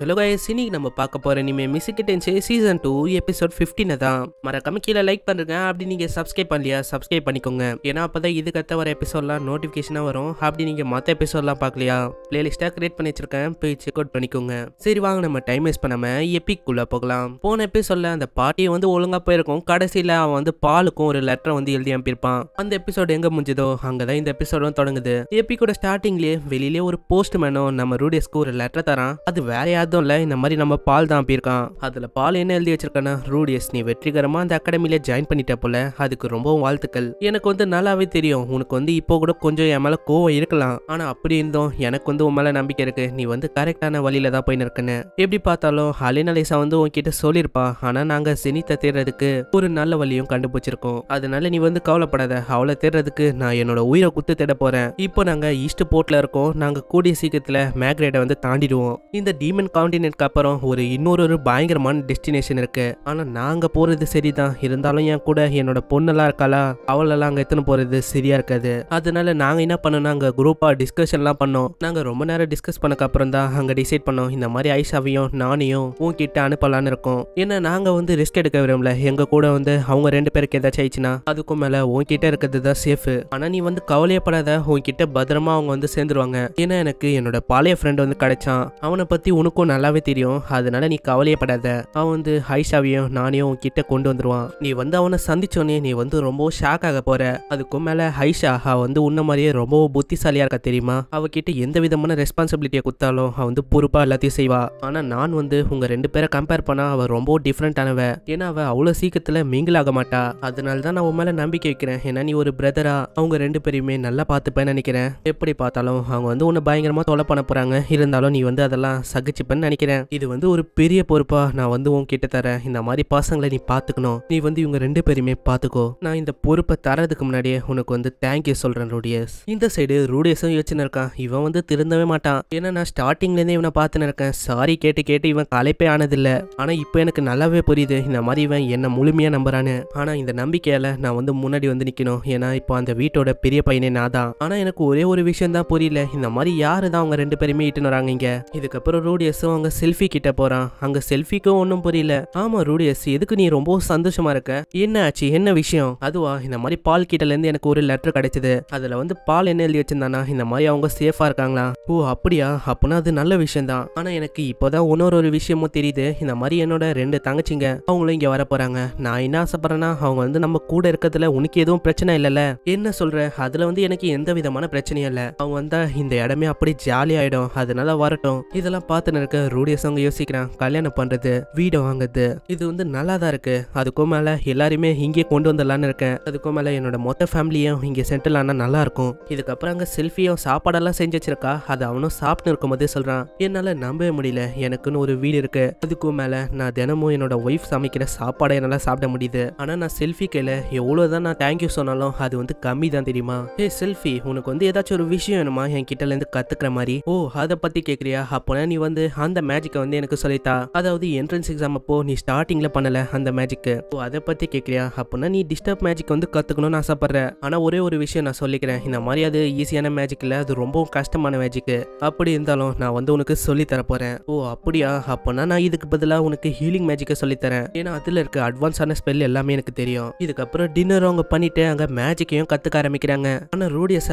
hello guys இன்னைக்கு நம்ம பார்க்க போகிற இனிமேல் மிசிக்கிட்டேன்ஸ் சீசன் டூ எபிசோட் ஃபிஃப்டினை தான் மறக்காம கீழே லைக் பண்ணுங்க அப்படி நீங்கள் சப்ஸ்கிரைப் பண்ணலையா சப்ஸ்கிரைப் பண்ணிக்கோங்க ஏன்னா அப்போ தான் இதுக்கத்த வர எபிசோட்லாம் நோட்டிஃபிகேஷனாக வரும் அப்படி நீங்கள் மற்ற எபிசோட்லாம் பார்க்கலையா பிளேலிஸ்ட்டாக கிரியேட் பண்ணி வச்சிருக்கேன் போய் செக் அவுட் பண்ணிக்கோங்க சரி வாங்க நம்ம டைம் வேஸ்ட் பண்ணாமல் எப்பிக்குள்ளே போகலாம் போன எபிசோடில் அந்த பாட்டியை வந்து ஒழுங்காக போயிருக்கும் கடைசியில் அவன் வந்து பாலுக்கும் ஒரு லெட்டர் வந்து எழுதி அனுப்பியிருப்பான் அந்த எபிசோடு எங்கே முடிஞ்சதோ அங்கே தான் இந்த எபிசோடும் தொடங்குது எப்பிக்கோட ஸ்டார்டிங்லேயே வெளியிலே ஒரு போஸ்ட்மேனும் நம்ம ரூடியஸ்க்கு ஒரு லெட்டர் தரான் அது வேற அதுவும் இல்லை இந்த மாதிரி நம்ம பால் தான் போயிருக்கான் அதில் பால் என்ன எழுதி வச்சிருக்கானா ரூடியஸ் நீ வெற்றிகரமாக அந்த அகாடமியில் ஜாயின் பண்ணிட்ட போல அதுக்கு ரொம்பவும் வாழ்த்துக்கள் எனக்கு வந்து நல்லாவே தெரியும் உனக்கு வந்து இப்போ கூட கொஞ்சம் என் மேலே கோவம் இருக்கலாம் ஆனால் அப்படி இருந்தோம் எனக்கு வந்து உன் மேலே நம்பிக்கை இருக்குது நீ வந்து கரெக்டான வழியில் தான் போயின்னு இருக்கேன்னு எப்படி பார்த்தாலும் அலின் வந்து உன்கிட்ட சொல்லியிருப்பா ஆனால் நாங்கள் சினித்தை தேடுறதுக்கு ஒரு நல்ல வழியும் கண்டுபிடிச்சிருக்கோம் அதனால நீ வந்து கவலைப்படாத அவளை தேடுறதுக்கு நான் என்னோட உயிரை குத்து தேட போகிறேன் இப்போ நாங்கள் ஈஸ்ட் போர்ட்டில் இருக்கோம் நாங்கள் கூடிய சீக்கிரத்தில் மேக்ரேட வந்து தாண்டிடுவோம் இந்த டீமன் காண்டினென்ட் அப்புறம் ஒரு இன்னொரு ஒரு பயங்கரமான டெஸ்டினேஷன் இருக்குது ஆனால் நாங்கள் போகிறது சரி தான் இருந்தாலும் என் கூட என்னோட பொண்ணெல்லாம் இருக்காளா அவளெல்லாம் அங்கே எத்தனை போகிறது சரியாக இருக்காது அதனால நாங்கள் என்ன அங்க குரூப்பா குரூப்பாக டிஸ்கஷன்லாம் பண்ணோம் நாங்கள் ரொம்ப நேரம் டிஸ்கஸ் அப்புறம் தான் அங்கே டிசைட் பண்ணோம் இந்த மாதிரி ஐஷாவையும் நானையும் உங்ககிட்ட அனுப்பலான்னு இருக்கோம் ஏன்னா நாங்கள் வந்து ரிஸ்க் எடுக்க விரும்பல எங்கள் கூட வந்து அவங்க ரெண்டு பேருக்கு ஏதாச்சும் ஆயிடுச்சுன்னா அதுக்கும் மேலே உங்ககிட்ட இருக்கிறது தான் சேஃப் ஆனால் நீ வந்து கவலையப்படாத உங்ககிட்ட பத்திரமா அவங்க வந்து சேர்ந்துருவாங்க ஏன்னா எனக்கு என்னோட பழைய ஃப்ரெண்ட் வந்து கிடைச்சான் அவனை பற்றி உனக்கும் நல்லாவே தெரியும் அதனால நீ கவலையப்படாத அவன் வந்து ஹைஷாவையும் நானையும் கிட்ட கொண்டு வந்துருவான் நீ வந்து அவனை சந்திச்சோன்னே நீ வந்து ரொம்ப ஷாக் ஆக போற அதுக்கும் மேல ஹைஷா அவ வந்து உன்ன மாதிரியே ரொம்ப புத்திசாலியா இருக்கா தெரியுமா அவகிட்ட எந்த விதமான ரெஸ்பான்சிபிலிட்டியை கொடுத்தாலும் அவ வந்து பொறுப்பா எல்லாத்தையும் செய்வா ஆனா நான் வந்து உங்க ரெண்டு பேரை கம்பேர் பண்ணா அவ ரொம்ப டிஃப்ரெண்டானவ ஏன்னா அவ அவ்வளவு சீக்கிரத்துல மிங்கிள் ஆக மாட்டா அதனால தான் நான் உன் மேல நம்பிக்கை வைக்கிறேன் ஏன்னா நீ ஒரு பிரதரா அவங்க ரெண்டு பேரையுமே நல்லா பாத்துப்பேன்னு நினைக்கிறேன் எப்படி பார்த்தாலும் அவங்க வந்து உன்னை பயங்கரமா தொலை பண்ண போறாங்க இருந்தாலும் நீ வந்து அதெல்லாம் சகிச்சுப்பேன் இருப்பேன்னு நினைக்கிறேன் இது வந்து ஒரு பெரிய பொறுப்பா நான் வந்து உன்கிட்ட தரேன் இந்த மாதிரி பசங்களை நீ பாத்துக்கணும் நீ வந்து இவங்க ரெண்டு பேருமே பாத்துக்கோ நான் இந்த பொறுப்பை தரதுக்கு முன்னாடியே உனக்கு வந்து தேங்க்யூ சொல்றேன் ரூடியஸ் இந்த சைடு ரூடியஸும் யோசிச்சுன்னு இருக்கான் இவன் வந்து திருந்தவே மாட்டான் ஏன்னா நான் ஸ்டார்டிங்ல இருந்தே இவனை பாத்துன்னு இருக்கேன் சாரி கேட்டு கேட்டு இவன் கலைப்பே ஆனதில்ல ஆனா இப்போ எனக்கு நல்லாவே புரியுது இந்த மாதிரி இவன் என்ன முழுமையா நம்புறான்னு ஆனா இந்த நம்பிக்கையால நான் வந்து முன்னாடி வந்து நிக்கணும் ஏன்னா இப்போ அந்த வீட்டோட பெரிய பையனே நான் தான் ஆனா எனக்கு ஒரே ஒரு விஷயம் தான் புரியல இந்த மாதிரி யாரு தான் அவங்க ரெண்டு பேருமே இட்டுன்னு வராங்க இங்க இதுக்கப்புறம் ரூடியஸ் எஸ் அங்க செல்ஃபி கிட்ட போறான் அங்க செல்ஃபிக்கும் ஒன்னும் புரியல ஆமா ரூடியஸ் எதுக்கு நீ ரொம்ப சந்தோஷமா இருக்க என்ன ஆச்சு என்ன விஷயம் அதுவா இந்த மாதிரி பால் கிட்டல இருந்து எனக்கு ஒரு லெட்டர் கிடைச்சது அதுல வந்து பால் என்ன எழுதி வச்சிருந்தானா இந்த மாதிரி அவங்க சேஃபா இருக்காங்களா ஓ அப்படியா அப்படின்னா அது நல்ல விஷயம் தான் ஆனா எனக்கு இப்போதான் இன்னொரு ஒரு விஷயமும் தெரியுது இந்த மாதிரி என்னோட ரெண்டு தங்கச்சிங்க அவங்களும் இங்க வர போறாங்க நான் என்ன ஆசைப்படுறேன்னா அவங்க வந்து நம்ம கூட இருக்கிறதுல உனக்கு எதுவும் பிரச்சனை இல்லைல்ல என்ன சொல்ற அதுல வந்து எனக்கு எந்த விதமான பிரச்சனையும் இல்ல அவங்க வந்தா இந்த இடமே அப்படி ஆயிடும் அதனால வரட்டும் இதெல்லாம் பார்த்து நிற்க இருக்க ரூடியஸ் அவங்க யோசிக்கிறான் கல்யாணம் பண்றது வீடை வாங்குறது இது வந்து நல்லா தான் இருக்கு அதுக்கும் மேல எல்லாருமே இங்கே கொண்டு வந்துடலான்னு இருக்கேன் அதுக்கும் மேல என்னோட மொத்த ஃபேமிலியும் இங்கே செட்டில் ஆனா நல்லா இருக்கும் இதுக்கப்புறம் அங்க செல்ஃபியும் சாப்பாடெல்லாம் செஞ்சு வச்சிருக்கா அது அவனும் சாப்பிட்டு போதே சொல்றான் என்னால நம்பவே முடியல எனக்குன்னு ஒரு வீடு இருக்கு அதுக்கும் மேல நான் தினமும் என்னோட ஒய்ஃப் சமைக்கிற சாப்பாடை என்னால் சாப்பிட முடியுது ஆனா நான் செல்ஃபி கையில எவ்வளவுதான் நான் தேங்க்யூ சொன்னாலும் அது வந்து கம்மி தான் தெரியுமா ஏ செல்ஃபி உனக்கு வந்து ஏதாச்சும் ஒரு விஷயம் வேணுமா என் கிட்ட இருந்து கத்துக்கிற மாதிரி ஓ அதை பத்தி கேட்குறியா அப்போனா நீ வந்து அந்த மேஜிக்கை வந்து எனக்கு சொல்லித்தா அதாவது என்ட்ரன்ஸ் எக்ஸாம் அப்போ நீ ஸ்டார்டிங்ல பண்ணல அந்த மேஜிக்கு ஓ அதை பத்தி கேட்கறியா அப்படின்னா நீ டிஸ்டர்ப் மேஜிக் வந்து கத்துக்கணும்னு ஆசைப்படுற ஆனா ஒரே ஒரு விஷயம் நான் சொல்லிக்கிறேன் இந்த மாதிரி அது ஈஸியான மேஜிக் இல்ல அது ரொம்பவும் கஷ்டமான மேஜிக்கு அப்படி இருந்தாலும் நான் வந்து உனக்கு சொல்லி போறேன் ஓ அப்படியா அப்படின்னா நான் இதுக்கு பதிலாக உனக்கு ஹீலிங் மேஜிக்கை தரேன் ஏன்னா அதுல இருக்க அட்வான்ஸான ஸ்பெல் எல்லாமே எனக்கு தெரியும் இதுக்கப்புறம் டின்னர் அவங்க பண்ணிட்டு அங்க மேஜிக்கையும் கத்துக்க ஆரம்பிக்கிறாங்க ஆனா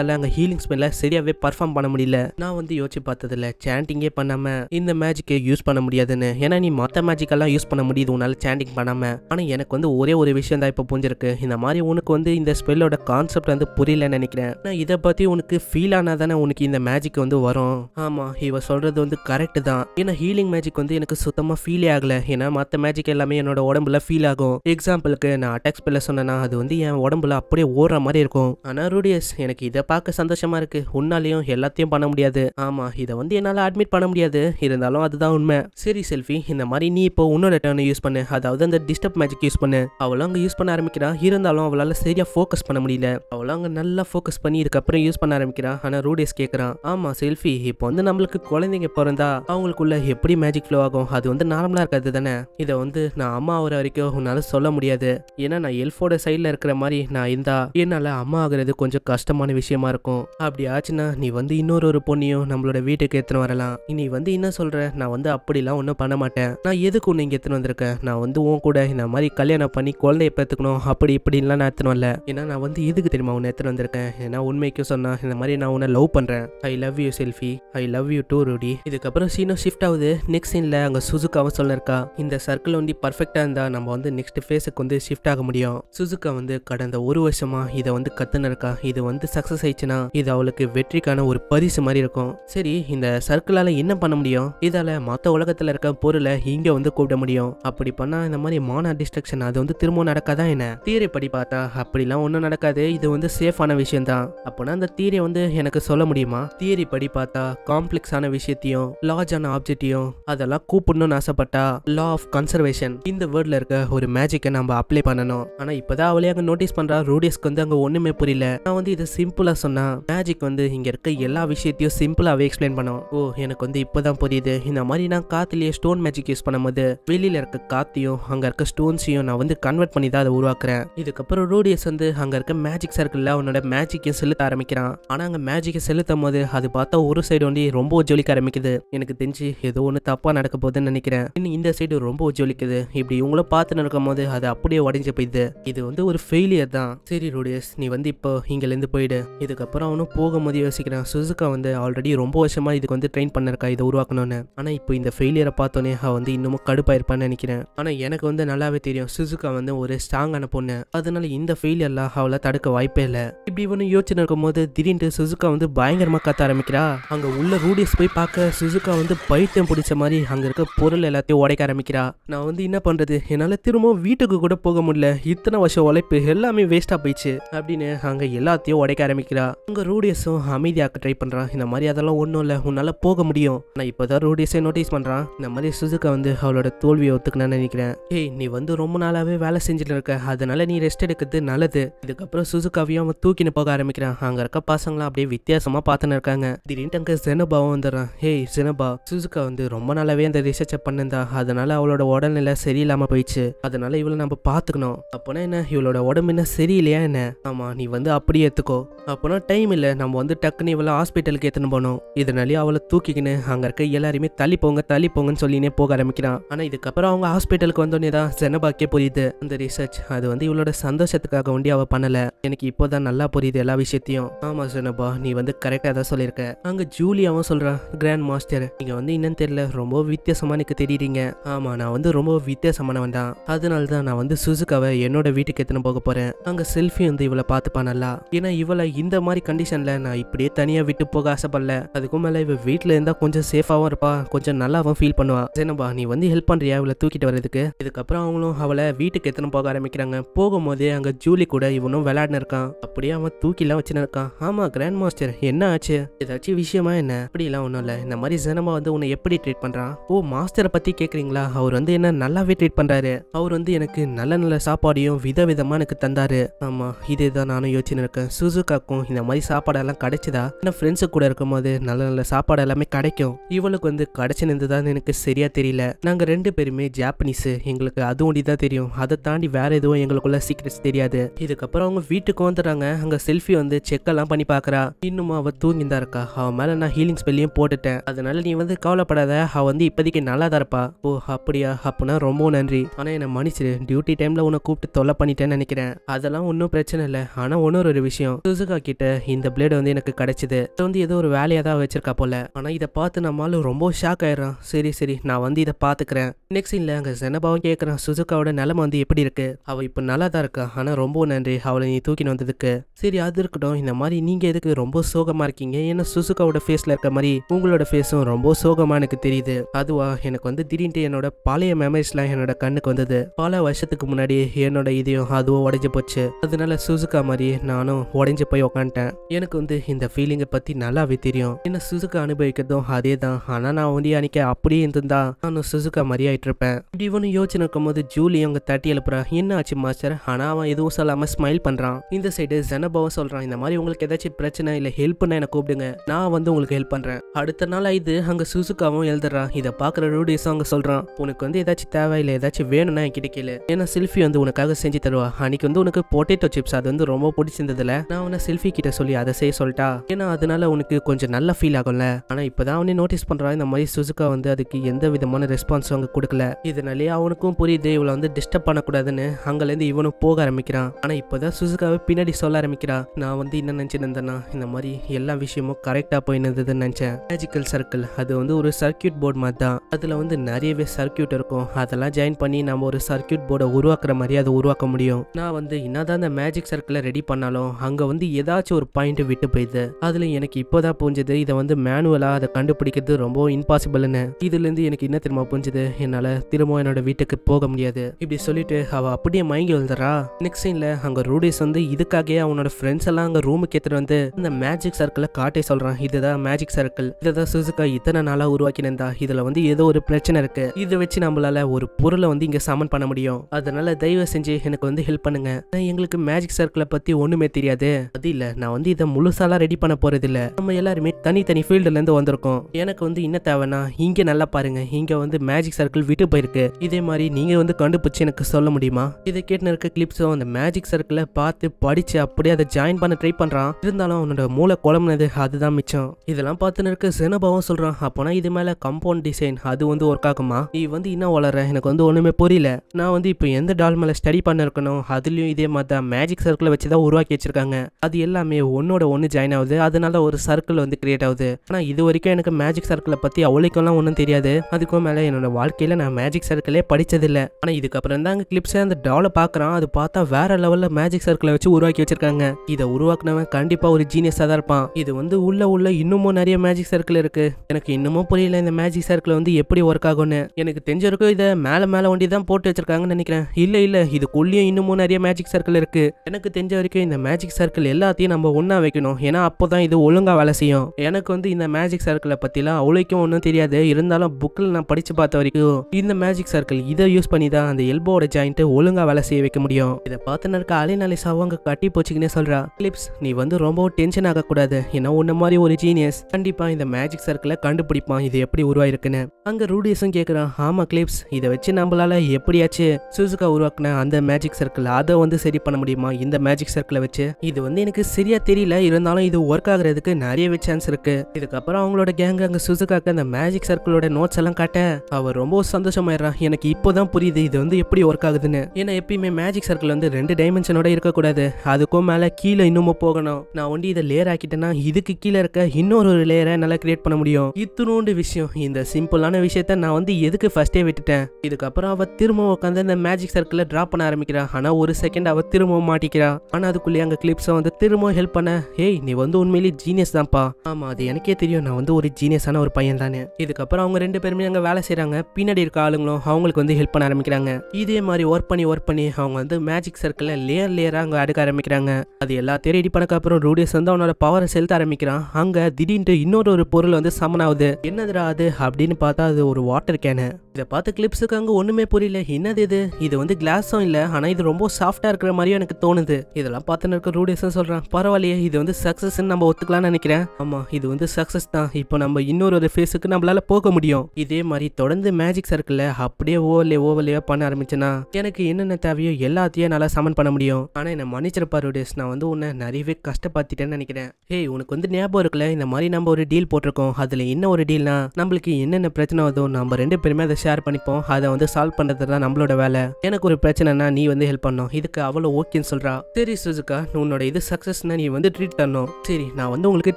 எல்லாம் அங்க ஹீலிங் ஸ்பெல்ல சரியாவே பர்ஃபார்ம் பண்ண முடியல நான் வந்து யோசிச்சு பார்த்ததுல சாண்டிங்கே பண்ணாம இந்த மேஜிக்கை யூஸ் பண்ண முடியாதுன்னு ஏன்னா நீ மற்ற மேஜிக்கெல்லாம் யூஸ் பண்ண முடியுது உன்னால் சேண்டிங் பண்ணாமல் ஆனால் எனக்கு வந்து ஒரே ஒரு விஷயம் தான் இப்போ புரிஞ்சிருக்கு இந்த மாதிரி உனக்கு வந்து இந்த ஸ்பெல்லோட கான்செப்ட் வந்து புரியலன்னு நினைக்கிறேன் நான் இதை பற்றி உனக்கு ஃபீல் ஆனால் தானே உனக்கு இந்த மேஜிக் வந்து வரும் ஆமாம் இவ சொல்கிறது வந்து கரெக்டு தான் ஏன்னா ஹீலிங் மேஜிக் வந்து எனக்கு சுத்தமாக ஃபீலே ஆகலை ஏன்னா மற்ற மேஜிக் எல்லாமே என்னோட உடம்புல ஃபீல் ஆகும் எக்ஸாம்பிளுக்கு நான் அட்டாக் ஸ்பெல்ல சொன்னேன்னா அது வந்து என் உடம்புல அப்படியே ஓடுற மாதிரி இருக்கும் ஆனால் ரூடியஸ் எனக்கு இதை பார்க்க சந்தோஷமாக இருக்குது உன்னாலையும் எல்லாத்தையும் பண்ண முடியாது ஆமாம் இதை வந்து என்னால் அட்மிட் பண்ண முடியாது இருந்தாலும் இருந்தாலும் அதுதான் உண்மை சரி செல்ஃபி இந்த மாதிரி நீ இப்போ உன்னோட டேர்னை யூஸ் பண்ணு அதாவது அந்த டிஸ்டர்ப் மேஜிக் யூஸ் பண்ணு அவளும் அங்கே யூஸ் பண்ண ஆரம்பிக்கிறா இருந்தாலும் அவளால் சரியாக ஃபோக்கஸ் பண்ண முடியல அவளும் அங்கே நல்லா ஃபோக்கஸ் பண்ணி இதுக்கப்புறம் யூஸ் பண்ண ஆரம்பிக்கிறா ஆனால் ரூடேஸ் கேட்குறான் ஆமாம் செல்ஃபி இப்போ வந்து நம்மளுக்கு குழந்தைங்க பிறந்தா அவங்களுக்குள்ள எப்படி மேஜிக் ஃப்ளோ ஆகும் அது வந்து நார்மலாக இருக்கிறது தானே இதை வந்து நான் அம்மா ஆகிற வரைக்கும் உன்னால் சொல்ல முடியாது ஏன்னா நான் எல்ஃபோட சைடில் இருக்கிற மாதிரி நான் இருந்தா என்னால் அம்மா ஆகிறது கொஞ்சம் கஷ்டமான விஷயமா இருக்கும் அப்படி ஆச்சுன்னா நீ வந்து இன்னொரு ஒரு பொண்ணையும் நம்மளோட வீட்டுக்கு எத்தனை வரலாம் நீ வந்து என்ன சொல்ற சொல்கிறேன் நான் வந்து அப்படிலாம் ஒன்றும் பண்ண மாட்டேன் நான் எதுக்கு ஒன்று இங்கே எடுத்துன்னு வந்திருக்கேன் நான் வந்து உன் கூட இந்த மாதிரி கல்யாணம் பண்ணி குழந்தைய பார்த்துக்கணும் அப்படி இப்படின்லாம் நான் எடுத்துன்னு வரல ஏன்னா நான் வந்து எதுக்கு தெரியுமா உன்னை எடுத்துன்னு வந்திருக்கேன் ஏன்னா உண்மைக்கும் சொன்னால் இந்த மாதிரி நான் உன்னை லவ் பண்ணுறேன் I love you selfie I love you too ரூடி இதுக்கப்புறம் சீனும் ஷிஃப்ட் ஆகுது நெக்ஸ்ட் சீனில் அங்கே சுசுக்காவும் சொல்லியிருக்கா இந்த சர்க்கிள் வந்து பர்ஃபெக்டாக இருந்தால் நம்ம வந்து நெக்ஸ்ட் ஃபேஸுக்கு வந்து ஷிஃப்ட் ஆக முடியும் சுசுக்கா வந்து கடந்த ஒரு வருஷமாக இதை வந்து கற்றுனருக்கா இது வந்து சக்ஸஸ் ஆயிடுச்சுன்னா இது அவளுக்கு வெற்றிக்கான ஒரு பரிசு மாதிரி இருக்கும் சரி இந்த சர்க்கிளால் என்ன பண்ண முடியும் இதால் மற்ற உலகத்தில் இருக்க பொருளை இங்கே வந்து கூப்பிட முடியும் அப்படி பண்ணால் இந்த மாதிரி மானா டிஸ்ட்ரக்ஷன் அது வந்து திரும்பவும் நடக்காதா என்ன தீரை படி பார்த்தா அப்படிலாம் ஒன்றும் நடக்காது இது வந்து சேஃபான விஷயம் தான் அப்போனா அந்த தீரை வந்து எனக்கு சொல்ல முடியுமா தியரி படி பார்த்தா காம்ப்ளெக்ஸான விஷயத்தையும் லார்ஜான ஆப்ஜெக்டையும் அதெல்லாம் கூப்பிடணும்னு ஆசைப்பட்டா லா ஆஃப் கன்சர்வேஷன் இந்த வேர்டில் இருக்க ஒரு மேஜிக்கை நம்ம அப்ளை பண்ணணும் ஆனால் இப்போதான் அவளே அங்கே நோட்டீஸ் பண்ணுறா ரூடியஸ்க்கு வந்து அங்கே ஒன்றுமே புரியல நான் வந்து இதை சிம்பிளாக சொன்னால் மேஜிக் வந்து இங்கே இருக்க எல்லா விஷயத்தையும் சிம்பிளாகவே எக்ஸ்பிளைன் பண்ணோம் ஓ எனக்கு வந்து இப்போதான் புரியுது போது இந்த மாதிரி நான் காத்துலயே ஸ்டோன் மேஜிக் யூஸ் பண்ணும்போது வெளியில் இருக்க காத்தையும் அங்கே இருக்க ஸ்டோன்ஸையும் நான் வந்து கன்வெர்ட் பண்ணி தான் அதை உருவாக்குறேன் இதுக்கப்புறம் ரூடியஸ் வந்து அங்கே இருக்க மேஜிக் சர்க்கிள்ல அவனோட மேஜிக்கையும் செலுத்த ஆரம்பிக்கிறான் ஆனால் அங்கே மேஜிக்கை செலுத்தும் போது அது பார்த்தா ஒரு சைடு வந்து ரொம்ப ஜொலிக்க ஆரம்பிக்குது எனக்கு தெரிஞ்சு ஏதோ ஒன்று தப்பாக நடக்க போதுன்னு நினைக்கிறேன் இந்த சைடு ரொம்ப ஜொலிக்குது இப்படி இவங்களும் பார்த்து நடக்கும் போது அது அப்படியே உடஞ்சு போயிடுது இது வந்து ஒரு ஃபெயிலியர் தான் சரி ரூடியஸ் நீ வந்து இப்போ இங்கேருந்து போயிடு இதுக்கப்புறம் அவனும் போகும்போது யோசிக்கிறான் சுசுகா வந்து ஆல்ரெடி ரொம்ப வருஷமாக இதுக்கு வந்து ட்ரெயின் பண்ணிருக்கா இதை உருவாக்கணும்னு ஆனால் இப்போ இந்த ஃபெயிலியரை பார்த்தோன்னே அவள் வந்து இன்னமும் கடுப்பாயிருப்பான்னு நினைக்கிறேன் ஆனால் எனக்கு வந்து நல்லாவே தெரியும் சுசுகா வந்து ஒரு ஸ்ட்ராங்கான பொண்ணு அதனால இந்த ஃபெயிலியரில் அவளை தடுக்க வாய்ப்பே இல்லை இப்படி ஒன்று நடக்கும் போது திடீர்னு சுசுகா வந்து பயங்கரமாக கத்த ஆரம்பிக்கிறா அங்கே உள்ள ரூடியஸ் போய் பார்க்க சுசுகா வந்து பைத்தியம் பிடிச்ச மாதிரி அங்கே இருக்க பொருள் எல்லாத்தையும் உடைக்க ஆரம்பிக்கிறா நான் வந்து என்ன பண்ணுறது என்னால் திரும்ப வீட்டுக்கு கூட போக முடியல இத்தனை வருஷம் உழைப்பு எல்லாமே வேஸ்ட்டாக போயிடுச்சு அப்படின்னு அங்கே எல்லாத்தையும் உடைக்க ஆரம்பிக்கிறா அங்கே ரூடியஸும் அமைதியாக்க ட்ரை பண்ணுறான் இந்த மாதிரி அதெல்லாம் ஒன்றும் இல்லை உன்னால் போக முடியும் நான் இப்போ தான் நோட்டீஸே நோட்டீஸ் பண்ணுறான் இந்த மாதிரி சுசுக்கா வந்து அவளோட தோல்வியை ஒத்துக்கணும்னு நினைக்கிறேன் ஏய் நீ வந்து ரொம்ப நாளாகவே வேலை செஞ்சுட்டு இருக்க அதனால நீ ரெஸ்ட் எடுக்கிறது நல்லது இதுக்கப்புறம் சுசுக்காவையும் அவன் தூக்கின்னு போக ஆரம்பிக்கிறான் அங்கே இருக்க பசங்களாம் அப்படியே வித்தியாசமாக பார்த்துன்னு இருக்காங்க திடீர்னு அங்கே ஜெனபாவும் வந்துடுறான் ஏய் ஜெனபா சுசுக்கா வந்து ரொம்ப நாளாவே அந்த ரிசர்ச்சை பண்ணிருந்தா அதனால அவளோட உடல்நிலை சரியில்லாமல் போயிடுச்சு அதனால இவளை நம்ம பார்த்துக்கணும் அப்போனா என்ன இவளோட உடம்பு என்ன சரியில்லையா என்ன ஆமாம் நீ வந்து அப்படியே ஏற்றுக்கோ அப்போனா டைம் இல்லை நம்ம வந்து டக்குன்னு இவளை ஹாஸ்பிட்டலுக்கு ஏற்றுன்னு போனோம் இதனாலேயே அவளை தூக்கிக்கின்னு அங்கே இருக்க எல்லாரும் எல்லாரையுமே தள்ளி போங்க தள்ளி போங்கன்னு சொல்லினே போக ஆரம்பிக்கிறான் ஆனால் இதுக்கப்புறம் அவங்க ஹாஸ்பிட்டலுக்கு வந்தோடனே தான் செனபாக்கே புரியுது அந்த ரிசர்ச் அது வந்து இவளோட சந்தோஷத்துக்காக ஒண்டி அவள் பண்ணலை எனக்கு இப்போ தான் நல்லா புரியுது எல்லா விஷயத்தையும் ஆமாம் செனபா நீ வந்து கரெக்டாக தான் சொல்லியிருக்க அங்கே ஜூலியாவும் சொல்கிறான் கிராண்ட் மாஸ்டர் நீங்கள் வந்து என்னன்னு தெரியல ரொம்ப வித்தியாசமாக எனக்கு தெரியுறீங்க ஆமாம் நான் வந்து ரொம்ப வித்தியாசமானவன் தான் அதனால தான் நான் வந்து சுசுக்காவை என்னோட வீட்டுக்கு எத்தனை போக போகிறேன் அங்கே செல்ஃபி வந்து இவளை பார்த்துப்பா நல்லா ஏன்னா இவளை இந்த மாதிரி கண்டிஷனில் நான் இப்படியே தனியாக விட்டு போக ஆசைப்படல அதுக்கும் மேலே இவள் வீட்டில் இருந்தால் கொஞ்சம் சேஃபாகவும் இருப்பாள் அப்பா கொஞ்சம் நல்லா அவன் ஃபீல் பண்ணுவான் சேனப்பா நீ வந்து ஹெல்ப் பண்ணுறியா இவளை தூக்கிட்டு வரதுக்கு இதுக்கப்புறம் அவங்களும் அவளை வீட்டுக்கு எத்தனை போக ஆரம்பிக்கிறாங்க போகும்போதே அங்கே ஜூலி கூட இவனும் விளையாடுன்னு இருக்கான் அப்படியே அவன் தூக்கிலாம் வச்சுன்னு இருக்கான் ஆமா கிராண்ட் மாஸ்டர் என்ன ஆச்சு ஏதாச்சும் விஷயமா என்ன அப்படிலாம் ஒன்றும் இல்லை இந்த மாதிரி சேனமா வந்து உன்னை எப்படி ட்ரீட் பண்ணுறான் ஓ மாஸ்டரை பற்றி கேட்குறீங்களா அவர் வந்து என்ன நல்லாவே ட்ரீட் பண்ணுறாரு அவர் வந்து எனக்கு நல்ல நல்ல சாப்பாடையும் விதவிதமாக எனக்கு தந்தாரு ஆமாம் இதே தான் நானும் யோசிச்சுன்னு இருக்கேன் சுசுகாக்கும் இந்த மாதிரி சாப்பாடெல்லாம் கிடைச்சதா ஏன்னா ஃப்ரெண்ட்ஸு கூட இருக்கும் போது நல்ல நல்ல சாப்பாடு எல்லாமே கிடைக்கும் இவளுக்கு வந்து கடைச்சி நின்றுதான் எனக்கு சரியாக தெரியல நாங்கள் ரெண்டு பேருமே ஜாப்பனீஸு எங்களுக்கு அது தான் தெரியும் அதை தாண்டி வேறு எதுவும் எங்களுக்குள்ள சீக்ரெட்ஸ் தெரியாது இதுக்கப்புறம் அவங்க வீட்டுக்கு வந்துடுறாங்க அங்கே செல்ஃபி வந்து செக்கெல்லாம் பண்ணி பாக்குறா இன்னும் அவள் தூங்கி இருக்கா அவ மேலே நான் ஹீலிங் ஸ்பெல்லையும் போட்டுட்டேன் அதனால நீ வந்து கவலைப்படாத அவள் வந்து இப்போதைக்கு நல்லா தான் ஓ அப்படியா அப்படின்னா ரொம்ப நன்றி ஆனால் என்னை மன்னிச்சிரு டியூட்டி டைமில் உன்னை கூப்பிட்டு தொல்லை பண்ணிட்டேன்னு நினைக்கிறேன் அதெல்லாம் ஒன்றும் பிரச்சனை இல்லை ஆனால் ஒன்னொரு ஒரு விஷயம் சுசுகா கிட்ட இந்த பிளேட் வந்து எனக்கு கிடைச்சது வந்து ஏதோ ஒரு வேலையாக தான் வச்சிருக்கா போல ஆனால் இதை பார்த்து நம்மளால ரொம்ப ரொம்பவும் ஷாக் ஆயிடுறான் சரி சரி நான் வந்து இதை பார்த்துக்கிறேன் நெக்ஸ்ட் சீனில் அங்கே செனபாவும் கேட்குறான் சுசுக்காவோட நிலமை வந்து எப்படி இருக்கு அவள் இப்போ நல்லா தான் இருக்கா ஆனால் ரொம்ப நன்றி அவளை நீ தூக்கின்னு வந்ததுக்கு சரி அது இருக்கட்டும் இந்த மாதிரி நீங்கள் எதுக்கு ரொம்ப சோகமாக இருக்கீங்க ஏன்னா சுசுக்காவோட ஃபேஸில் இருக்க மாதிரி உங்களோட ஃபேஸும் ரொம்ப சோகமாக எனக்கு தெரியுது அதுவா எனக்கு வந்து திடீர்னு என்னோட பழைய மெமரிஸ்லாம் என்னோட கண்ணுக்கு வந்தது பல வருஷத்துக்கு முன்னாடி என்னோட இதையும் அதுவும் உடஞ்சி போச்சு அதனால சுசுக்கா மாதிரி நானும் உடஞ்சி போய் உக்காந்துட்டேன் எனக்கு வந்து இந்த ஃபீலிங்கை பற்றி நல்லாவே தெரியும் என்ன சுசுக்கா அனுபவிக்கிறதும் அதே தான் ஆனால் நான் ஒண்டி அன்னைக்கு அப்படியே இருந்திருந்தா நான் சுசுக்கா மாதிரி இருப்பேன் இப்படி இவனு யோசனை இருக்கும் போது ஜூலி அவங்க தட்டி எழுப்புறா என்ன ஆச்சு மாஸ்டர் ஆனா அவன் எதுவும் சொல்லாம ஸ்மைல் பண்றான் இந்த சைடு ஜனபவம் சொல்றான் இந்த மாதிரி உங்களுக்கு ஏதாச்சும் பிரச்சனை இல்ல ஹெல்ப் பண்ண எனக்கு கூப்பிடுங்க நான் வந்து உங்களுக்கு ஹெல்ப் பண்றேன் அடுத்த நாள் இது அங்க சுசுக்காவும் எழுதுறான் இதை பாக்குற ரூடியஸும் அங்க சொல்றான் உனக்கு வந்து ஏதாச்சும் தேவை இல்லை ஏதாச்சும் வேணும்னா என் கேளு ஏன்னா செல்ஃபி வந்து உனக்காக செஞ்சு தருவா அன்னைக்கு வந்து உனக்கு பொட்டேட்டோ சிப்ஸ் அது வந்து ரொம்ப பிடிச்சிருந்ததுல நான் உன செல்ஃபி கிட்ட சொல்லி அதை செய்ய சொல்லிட்டா ஏன்னா அதனால உனக்கு கொஞ்சம் நல்லா ஃபீல் ஆகும்ல ஆனா இப்பதான் அவனே நோட்டீஸ் பண்றான் இந்த மாதிரி சுசுகா வந்து அதுக்கு எந்த விதமான ரெஸ்பான்ஸும் அங்கே கொடுக்கல இதனாலேயே அவனுக்கும் புரியுது இவளை வந்து டிஸ்டர்ப் பண்ணக்கூடாதுன்னு அங்கேருந்து இவனும் போக ஆரம்பிக்கிறான் ஆனால் இப்போ தான் சுசுகாவை பின்னாடி சொல்ல ஆரம்பிக்கிறான் நான் வந்து என்ன நினச்சிட்டு இந்த மாதிரி எல்லா விஷயமும் கரெக்டாக போய் நின்றதுன்னு நினச்சேன் மேஜிக்கல் சர்க்கிள் அது வந்து ஒரு சர்க்கியூட் போர்டு மாதிரி தான் அதில் வந்து நிறையவே சர்க்கியூட் இருக்கும் அதெல்லாம் ஜாயின் பண்ணி நம்ம ஒரு சர்க்கியூட் போர்டை உருவாக்குற மாதிரி அதை உருவாக்க முடியும் நான் வந்து என்னதான் அந்த மேஜிக் சர்க்கிளை ரெடி பண்ணாலும் அங்கே வந்து ஏதாச்சும் ஒரு பாயிண்ட் விட்டு போயிடுது அதில் எனக்கு இப்போதான் புரிஞ்சது இதை வந்து மேனுவலாக அதை கண்டுபிடிக்கிறது ரொம்பவும் இம்பாசிபிள்னு இதுலேருந்து எனக்கு என்ன திரும்ப புரிஞ்சுது என்னால் திரும்ப என்னோட வீட்டுக்கு போக முடியாது இப்படி சொல்லிட்டு அவள் அப்படியே மயங்கி வந்துடுறா நெக்ஸ்ட் சீனில் அங்கே ரூடிஸ் வந்து இதுக்காகவே அவனோட ஃப்ரெண்ட்ஸ் எல்லாம் அங்கே ரூமுக்கு ஏற்றுட்டு வந்து இந்த மேஜிக் சர்க்கிளை காட்டே சொல்கிறான் இதுதான் மேஜிக் சர்க்கிள் இதை தான் சுசுகா இத்தனை நாளாக உருவாக்கினா இதில் வந்து ஏதோ ஒரு பிரச்சனை இருக்கு இதை வச்சு நம்மளால ஒரு பொருளை வந்து இங்கே சமன் பண்ண முடியும் அதனால தயவு செஞ்சு எனக்கு வந்து ஹெல்ப் பண்ணுங்க எங்களுக்கு மேஜிக் சர்க்கிளை பற்றி ஒன்றுமே தெரியாது அது இல்லை நான் வந்து இதை முழுசாலாம் ரெடி பண்ண போறது இல்ல நம்ம எல்லாருமே தனித்தனி ஃபீல்டுலேருந்து வந்திருக்கோம் எனக்கு வந்து இன்ன தேவைன்னா இங்கே நல்லா பாருங்க இங்கே வந்து மேஜிக் சர்க்கிள் விட்டு போயிருக்கு இதே மாதிரி நீங்க வந்து கண்டுபிடிச்சு எனக்கு சொல்ல முடியுமா இதை கேட்டு இருக்க கிளிப்ஸும் அந்த மேஜிக் சர்க்கிளை பார்த்து படித்து அப்படியே அதை ஜாயின் பண்ண ட்ரை பண்ணுறான் இருந்தாலும் அவனோட மூளை குழம்புனது அதுதான் மிச்சம் இதெல்லாம் பார்த்துன்னு இருக்க சினபாவும் சொல்கிறான் அப்போனா இது மேலே கம்பவுண்ட் டிசைன் அது வந்து ஒர்க் ஆகுமா நீ வந்து இன்னும் வளர எனக்கு வந்து ஒன்றுமே புரியல நான் வந்து இப்போ எந்த டால் மேல ஸ்டடி பண்ண இருக்கணும் அதுலேயும் இதே மாதிரி தான் மேஜிக் சர்க்கிளை வச்சு தான் உருவாக்கி வச்சிருக்காங்க அது எல்லாமே ஒன்னோட ஒன்று ஜாயின் ஆகுது அதனால ஒரு சர்க்கிள் வந்து கிரியேட் ஆகுது ஆனால் இது வரைக்கும் எனக்கு மேஜிக் சர்க்கிளை பற்றி அவளுக்கெல்லாம் ஒன்றும் தெரியாது அதுக்கும் மேலே என்னோட வாழ்க்கையில் நான் மேஜிக் சர்க்கிளே படித்ததில்லை ஆனால் இதுக்கப்புறம் தான் அங்கே கிளிப்ஸை அந்த டாலை பாக்குறான் அது பார்த்தா வேற லெவலில் மேஜிக் சர்க்கிளை வச்சு உருவாக்கி வச்சிருக்காங்க இதை உருவாக்குனவன் கண்டிப்பாக ஒரு ஜீனியஸாக தான் இருப்பான் இது வந்து உள்ள உள்ள இன்னமும் நிறைய மேஜிக் சர்க்கிள் இருக்கு எனக்கு இன்னமும் புரியல இந்த மேஜிக் சர்க்கிள் வந்து எப்படி ஒர்க் ஆகும்னு எனக்கு தெரிஞ்சிருக்கும் இதை மேலே மேலே ஒண்டி தான் போட்டு வச்சிருக்காங்கன்னு நினைக்கிறேன் இல்லை இல்லை இதுக்குள்ளேயும் இன்னமும் நிறைய மேஜிக் சர்க்கிள் இருக்கு எனக்கு தெரிஞ்ச வரைக்கும் இந்த மேஜிக் சர்க்கிள் எல்லாத்தையும் நம்ம ஒன்றா வைக்கணும் ஏன்னா அப்போ தான் இது ஒழுங்காக வேலை செய்யும் எனக்கு வந்து இந்த மேஜிக் சர்க்கிளை பற்றிலாம் அவ்வளோக்கும் ஒன்றும் தெரியாது இருந்தாலும் புக்கில் நான் படித்து பார்த்த வரைக்கும் இந்த மேஜிக் சர்க்கிள் இதை யூஸ் பண்ணி தான் அந்த எல்போட ஜாயிண்ட்டு ஒழுங்காக வேலை செய்ய வைக்க முடியும் இதை பார்த்துன்னு இருக்க அலின் அலிசாவும் அங்கே கட்டி போச்சுக்கினே சொல்கிறா கிளிப்ஸ் நீ வந்து ரொம்ப டென்ஷன் ஆகக்கூடாது ஏன்னா உன்ன மாதிரி ஒரு ஜீனியஸ் கண்டிப்பாக இந்த மேஜிக் சர்க்கிளை கண்டுபிடிப்பான் இது எப்படி உருவாயிருக்குன்னு அங்கே ரூடியஸும் கேட்குறான் ஆமாம் கிளிப்ஸ் இதை வச்சு நம்மளால எப்படியாச்சு சுசுக்கா உருவாக்குன அந்த மேஜிக் சர்க்கிள் அதை வந்து சரி பண்ண முடியுமா இந்த மேஜிக் சர்க்கிளை வச்சு இது வந்து எனக்கு சரியா தெரியல இருந்தாலும் இது ஒர்க் ஆகுறதுக்கு நிறையவே சான்ஸ் இருக்கு இதுக்கப்புறம் அவங்களோட கேங் அங்கே சுசுகா சார்க்கு அந்த மேஜிக் சர்க்கிளோட நோட்ஸ் எல்லாம் காட்ட அவர் ரொம்ப சந்தோஷமாயிடுறான் எனக்கு இப்போதான் புரியுது இது வந்து எப்படி ஒர்க் ஆகுதுன்னு ஏன்னா எப்பயுமே மேஜிக் சர்க்கிள் வந்து ரெண்டு டைமென்ஷனோட இருக்கக்கூடாது அதுக்கும் மேலே கீழே இன்னமும் போகணும் நான் ஒண்டி இதை லேயர் ஆக்கிட்டேன்னா இதுக்கு கீழே இருக்க இன்னொரு ஒரு லேயரை என்னால் கிரியேட் பண்ண முடியும் இத்தினோண்டு விஷயம் இந்த சிம்பிளான விஷயத்த நான் வந்து எதுக்கு ஃபர்ஸ்டே விட்டுட்டேன் இதுக்கப்புறம் அவள் திரும்ப உட்காந்து இந்த மேஜிக் சர்க்கிளை ட்ரா பண்ண ஆரம்பிக்கிறா ஆனால் ஒரு செகண்ட் அவள் திரும்பவும் மாட்டிக்கிறா ஆனால் அதுக்குள்ளேயே அங்கே கிளிப்ஸை வந்து திரும்பவும் ஹெல்ப் பண்ண ஏய் நீ வந்து உண்மையிலேயே ஜீனியஸ் தான்ப்பா ஆமாம் அது எனக்கே தெரியும் நான் வந்து ஒரு ஜீனியஸான ஒரு பையன் பையன் தானே இதுக்கப்புறம் அவங்க ரெண்டு பேருமே அங்கே வேலை செய்கிறாங்க பின்னாடி இருக்க ஆளுங்களும் அவங்களுக்கு வந்து ஹெல்ப் பண்ண ஆரம்பிக்கிறாங்க இதே மாதிரி ஒர்க் பண்ணி ஒர்க் பண்ணி அவங்க வந்து மேஜிக் சர்க்கிளில் லேயர் லேயராக அங்கே அடுக்க ஆரம்பிக்கிறாங்க அது எல்லாத்தையும் ரெடி பண்ணக்கு அப்புறம் ரூடியஸ் வந்து அவனோட பவரை செலுத்த ஆரம்பிக்கிறான் அங்கே திடீர்னு இன்னொரு ஒரு பொருள் வந்து சமன் ஆகுது என்னதுடா அது அப்படின்னு பார்த்தா அது ஒரு வாட்டர் கேனு இதை பார்த்து கிளிப்ஸுக்கு அங்கே ஒன்றுமே புரியல என்னது இது இது வந்து கிளாஸும் இல்லை ஆனால் இது ரொம்ப சாஃப்டாக இருக்கிற மாதிரியும் எனக்கு தோணுது இதெல்லாம் பார்த்துன்னு இருக்க ரூடியஸும் சொல்கிறேன் பரவாயில்லையே இது வந்து சக்ஸஸ்ன்னு நம்ம ஒத்துக்கலாம்னு நினைக்கிறேன் ஆமாம் இது வந்து சக்ஸஸ் தான் இப்போ நம்ம இன்னொரு ஒரு ஃபேஸுக்கு நம்மளால் போக முடியும் இதே மாதிரி தொடர்ந்து மேஜிக் சர்க்கிளில் அப்படியே ஓவர்லே ஓவர்லேயோ பண்ண ஆரம்பிச்சுன்னா எனக்கு என்னென்ன தேவையோ எல்லாத்தையும் என்னால் சமன் பண்ண முடியும் ஆனால் என்னை மன்னிச்சிருப்பா ரூடியஸ் நான் வந்து உன்னை நிறையவே கஷ்டப்படுத்திட்டேன்னு நினைக்கிறேன் ஹே உனக்கு வந்து ஞாபகம் இருக்குல்ல இந்த மாதிரி நம்ம ஒரு டீல் போட்டிருக்கோம் அதில் என்ன ஒரு டீல்னா நம்மளுக்கு என்னென்ன பிரச்சனை ஆகுதோ நம்ம ரெண்டு பேருமே அதை ஷேர் பண்ணிப்போம் அதை வந்து சால்வ் பண்ணுறது தான் நம்மளோட வேலை எனக்கு ஒரு பிரச்சனைனா நீ வந்து ஹெல்ப் பண்ணும் இதுக்கு அவ்வளோ ஓகேன்னு சொல்கிறா சரி சுஜுக்கா உன்னோட இது சக்ஸஸ்னா நீ வந்து ட்ரீட் தரணும் சரி நான் வந்து உங்களுக்கு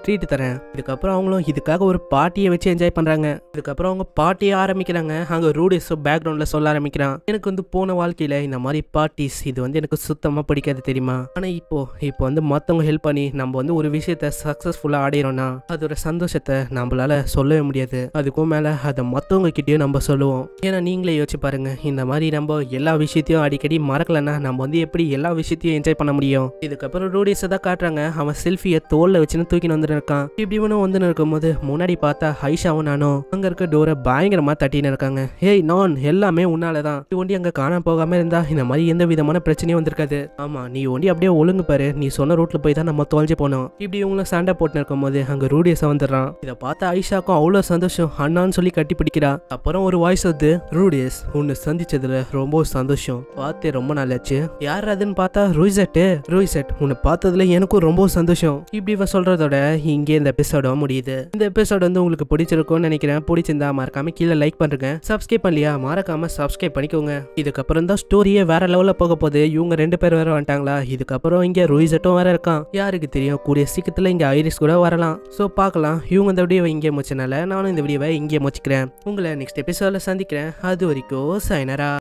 ட்ரீட் தரேன் இதுக்கப்புறம் அவங்களும் இதுக்காக ஒரு பாட்டியை வச்சு என்ஜாய் பண்ணுறாங்க இதுக்கப்புறம் அவங்க பாட்டியை ஆரம்பிக்கிறாங்க அங்கே ரூடிஸோ பேக்ரவுண்டில் சொல்ல ஆரம்பிக்கிறான் எனக்கு வந்து போன வாழ்க்கையில் இந்த மாதிரி பாட்டிஸ் இது வந்து எனக்கு சுத்தமாக பிடிக்காது தெரியுமா ஆனால் இப்போ இப்போ வந்து மற்றவங்க ஹெல்ப் பண்ணி நம்ம வந்து ஒரு விஷயத்த சக்ஸஸ்ஃபுல்லாக ஆடிடுறோம்னா அதோட சந்தோஷத்தை நம்மளால சொல்லவே முடியாது அதுக்கும் மேலே அதை மற்றவங்க கிட்டேயும் நம்ம சொல்லுவோம் இருக்கும் ஏன்னா நீங்களே யோசிச்சு பாருங்க இந்த மாதிரி நம்ம எல்லா விஷயத்தையும் அடிக்கடி மறக்கலன்னா நம்ம வந்து எப்படி எல்லா விஷயத்தையும் என்ஜாய் பண்ண முடியும் இதுக்கப்புறம் ரூடிஸ் தான் காட்டுறாங்க அவன் செல்ஃபியை தோல்ல வச்சுன்னு தூக்கின்னு வந்துருக்கான் இருக்கான் இப்படி இவனும் வந்துன்னு இருக்கும்போது முன்னாடி பார்த்தா ஹைஷாவும் நானும் அங்க இருக்க டோரை பயங்கரமா தட்டின்னு இருக்காங்க ஏய் நான் எல்லாமே உன்னாலதான் நீ ஒண்டி அங்க காண போகாம இருந்தா இந்த மாதிரி எந்த விதமான பிரச்சனையும் வந்திருக்காது ஆமா நீ ஒண்டி அப்படியே ஒழுங்கு பாரு நீ சொன்ன ரூட்ல போய் தான் நம்ம தொலைஞ்சு போனோம் இப்படி இவங்களும் சண்டை போட்டு இருக்கும் போது அங்க ரூடியஸ் வந்துடுறான் இதை பார்த்தா ஐஷாக்கும் அவ்வளவு சந்தோஷம் அண்ணான்னு சொல்லி கட்டி பிடிக்கிறா அப்புறம் ஒரு வாய்ஸ் வந்து ரூடியஸ் உன்னை சந்திச்சதுல ரொம்ப சந்தோஷம் பார்த்தே ரொம்ப நாளாச்சு யார் அதுன்னு பார்த்தா ரூய்செட் ரூய்செட் உன்னை பார்த்ததுல எனக்கும் ரொம்ப சந்தோஷம் இப்படி சொல்றதோட இங்கே இந்த எபிசோட முடியுது இந்த எபிசோட் வந்து உங்களுக்கு பிடிச்சிருக்கும்னு நினைக்கிறேன் பிடிச்சிருந்தா மறக்காம கீழே லைக் பண்றேன் சப்ஸ்கிரைப் பண்ணலையா மறக்காம சப்ஸ்கிரைப் பண்ணிக்கோங்க இதுக்கப்புறம் தான் ஸ்டோரியே வேற லெவலில் போக போகுது இவங்க ரெண்டு பேர் வேற வந்துட்டாங்களா இதுக்கப்புறம் இங்கே ரூய்செட்டும் வேற இருக்கான் யாருக்கு தெரியும் கூடிய சீக்கிரத்துல இங்கே ஐரிஸ் கூட வரலாம் ஸோ பார்க்கலாம் இவங்க இந்த வீடியோவை இங்கே முடிச்சனால நானும் இந்த வீடியோவை இங்கே முடிச்சுக்கிறேன் உங்களை நெக்ஸ்ட் எபிசோட சந்தி சந்திக்கிறேன் அது வரைக்கும் சைனரா